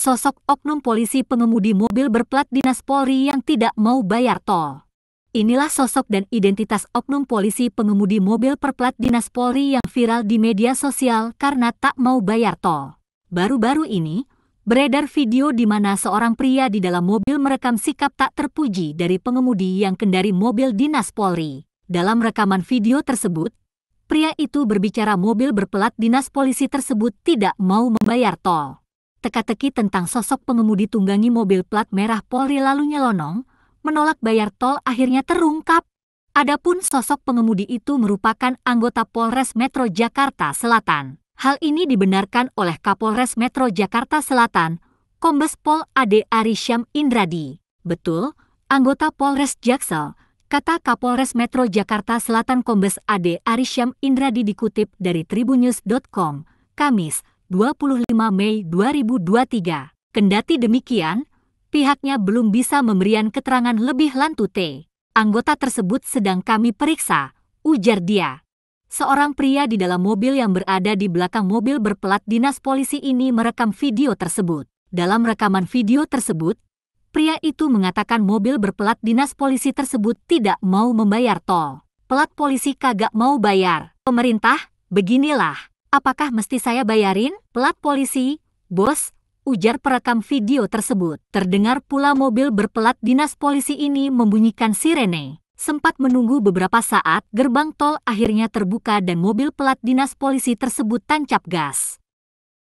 sosok oknum polisi pengemudi mobil berplat dinas Polri yang tidak mau bayar tol. Inilah sosok dan identitas oknum polisi pengemudi mobil perplat dinas Polri yang viral di media sosial karena tak mau bayar tol. Baru-baru ini, beredar video di mana seorang pria di dalam mobil merekam sikap tak terpuji dari pengemudi yang kendari mobil dinas Polri. Dalam rekaman video tersebut, pria itu berbicara mobil berplat dinas polisi tersebut tidak mau membayar tol teka-teki tentang sosok pengemudi tunggangi mobil plat merah Polri lalu nyelonong, menolak bayar tol akhirnya terungkap. Adapun sosok pengemudi itu merupakan anggota Polres Metro Jakarta Selatan. Hal ini dibenarkan oleh Kapolres Metro Jakarta Selatan, Kombes Pol Ade Arisham Indradi. Betul, anggota Polres Jaksel, kata Kapolres Metro Jakarta Selatan Kombes Ade Arisham Indradi dikutip dari tribunews.com, Kamis, 25 Mei 2023. Kendati demikian, pihaknya belum bisa memberikan keterangan lebih lanjut. Anggota tersebut sedang kami periksa, ujar dia. Seorang pria di dalam mobil yang berada di belakang mobil berpelat dinas polisi ini merekam video tersebut. Dalam rekaman video tersebut, pria itu mengatakan mobil berpelat dinas polisi tersebut tidak mau membayar tol. Pelat polisi kagak mau bayar. Pemerintah, beginilah. Apakah mesti saya bayarin? Pelat polisi, bos, ujar perekam video tersebut. Terdengar pula mobil berpelat dinas polisi ini membunyikan sirene. Sempat menunggu beberapa saat, gerbang tol akhirnya terbuka dan mobil pelat dinas polisi tersebut tancap gas.